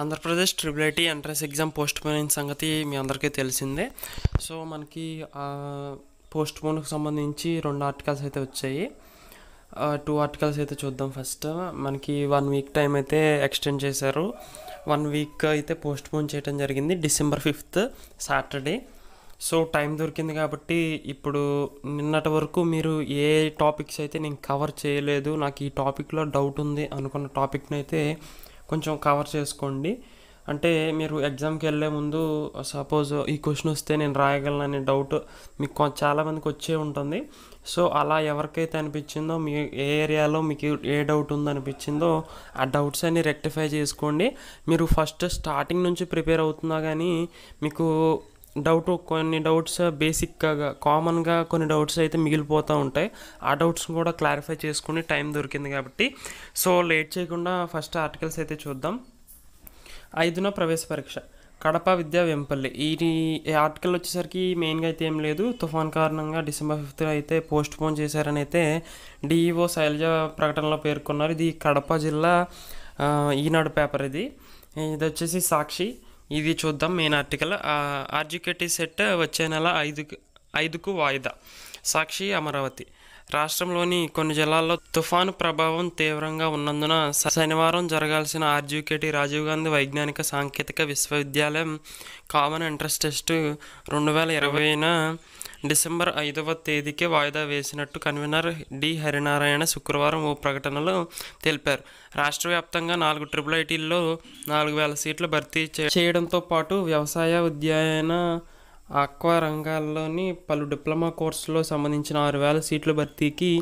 Andhra Pradesh triple IT entrance exam post phone అయిన సంగతి మీ అందరికీ తెలిసిందే సో మనకి పోస్ట్ పోన్కి సంబంధించి రెండు ఆర్టికల్స్ అయితే వచ్చాయి టూ ఆర్టికల్స్ అయితే చూద్దాం ఫస్ట్ మనకి వన్ వీక్ టైం అయితే ఎక్స్టెండ్ చేశారు వన్ వీక్ అయితే పోస్ట్ పోన్ చేయడం జరిగింది December fifth Saturday so time దొరికింది కాబట్టి ఇప్పుడు నిన్నటి వరకు మీరు ఏ టాపిక్స్ అయితే నేను కవర్ చేయలేదు నాకు ఈ టాపిక్లో డౌట్ ఉంది అనుకున్న టాపిక్ని అయితే కొంచెం కవర్ చేసుకోండి అంటే మీరు ఎగ్జామ్కి వెళ్ళే ముందు సపోజ్ ఈ క్వశ్చన్ వస్తే నేను రాయగలను అనే డౌట్ మీకు చాలామందికి వచ్చే ఉంటుంది సో అలా ఎవరికైతే అనిపించిందో మీ ఏ ఏరియాలో మీకు ఏ డౌట్ ఉందనిపించిందో ఆ డౌట్స్ అన్ని రెక్టిఫై చేసుకోండి మీరు ఫస్ట్ స్టార్టింగ్ నుంచి ప్రిపేర్ అవుతున్నా కానీ మీకు డౌట్ కొన్ని డౌట్స్ బేసిక్గా కామన్గా కొన్ని డౌట్స్ అయితే మిగిలిపోతూ ఉంటాయి ఆ డౌట్స్ కూడా క్లారిఫై చేసుకుని టైం దొరికింది కాబట్టి సో లేట్ చేయకుండా ఫస్ట్ ఆర్టికల్స్ అయితే చూద్దాం ఐదున ప్రవేశ పరీక్ష కడప విద్యా వెంపల్లి ఈ ఆర్టికల్ వచ్చేసరికి మెయిన్గా అయితే ఏం లేదు తుఫాన్ కారణంగా డిసెంబర్ ఫిఫ్త్ అయితే పోస్ట్ పోన్ చేశారని అయితే డిఈఓ శైలజ ప్రకటనలో పేర్కొన్నారు ఇది కడప జిల్లా ఈనాడు పేపర్ ఇది ఇది వచ్చేసి సాక్షి ఇది చూద్దాం మెయిన్ ఆర్టికల్ ఆర్జికేటీ సెట్ వచ్చే నెల ఐదుకు ఐదుకు వాయిదా సాక్షి అమరావతి రాష్ట్రంలోని కొన్ని జిల్లాల్లో తుఫాను ప్రభావం తీవ్రంగా ఉన్నందున శనివారం జరగాల్సిన ఆర్జీకేటి రాజీవ్ గాంధీ వైజ్ఞానిక సాంకేతిక విశ్వవిద్యాలయం కామన్ ఎంట్రన్స్ టెస్ట్ రెండు వేల ఇరవైన డిసెంబర్ ఐదవ తేదీకి వాయిదా వేసినట్టు కన్వీనర్ డి హరినారాయణ శుక్రవారం ఓ ప్రకటనలో తెలిపారు రాష్ట్ర వ్యాప్తంగా నాలుగు ట్రిపుల్ ఐటీల్లో నాలుగు వేల సీట్లు భర్తీ చేయడంతో పాటు వ్యవసాయ ఉద్యాన ఆక్వా రంగాల్లోని పలు డిప్లొమా కోర్సులో సంబంధించిన ఆరు వేల సీట్ల భర్తీకి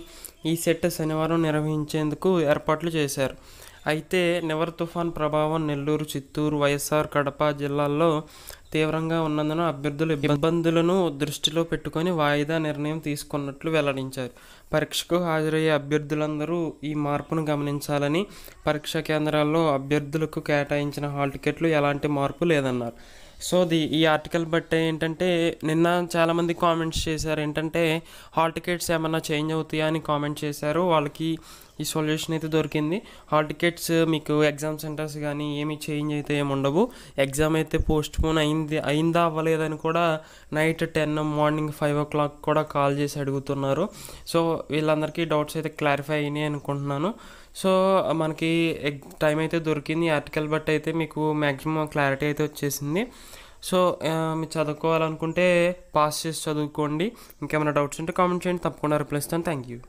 ఈ సెట్ శనివారం నిర్వహించేందుకు ఏర్పాట్లు చేశారు అయితే నివర్ తుఫాన్ ప్రభావం నెల్లూరు చిత్తూరు వైఎస్ఆర్ కడప జిల్లాల్లో తీవ్రంగా ఉన్నందున అభ్యర్థులు ఇబ్బందులను దృష్టిలో పెట్టుకొని వాయిదా నిర్ణయం తీసుకున్నట్లు వెల్లడించారు పరీక్షకు హాజరయ్యే అభ్యర్థులందరూ ఈ మార్పును గమనించాలని పరీక్షా కేంద్రాల్లో అభ్యర్థులకు కేటాయించిన హాల్ టికెట్లు ఎలాంటి మార్పు లేదన్నారు సో ది ఈ ఆర్టికల్ బట్టి ఏంటంటే నిన్న చాలామంది కామెంట్స్ చేశారు ఏంటంటే హాల్ టికెట్స్ ఏమన్నా చేంజ్ అవుతాయా అని కామెంట్ చేశారు వాళ్ళకి ఈ సొల్యూషన్ అయితే దొరికింది హాల్ టికెట్స్ మీకు ఎగ్జామ్ సెంటర్స్ కానీ ఏమి చేంజ్ అయితే ఏమి ఉండవు ఎగ్జామ్ అయితే పోస్ట్ పోన్ అయింది అయిందా అవ్వలేదని కూడా night ten morning five o'clock కూడా కాల్ చేసి అడుగుతున్నారు సో వీళ్ళందరికీ డౌట్స్ అయితే క్లారిఫై అయినాయి అనుకుంటున్నాను సో మనకి టైం అయితే దొరికింది ఆర్టికల్ బట్టి అయితే మీకు మ్యాక్సిమం క్లారిటీ అయితే వచ్చేసింది సో మీరు చదువుకోవాలనుకుంటే పాస్ చేసి చదువుకోండి ఇంకేమైనా డౌట్స్ ఉంటే కామెంట్ చేయండి తప్పకుండా రిప్లై ఇస్తాను థ్యాంక్ యూ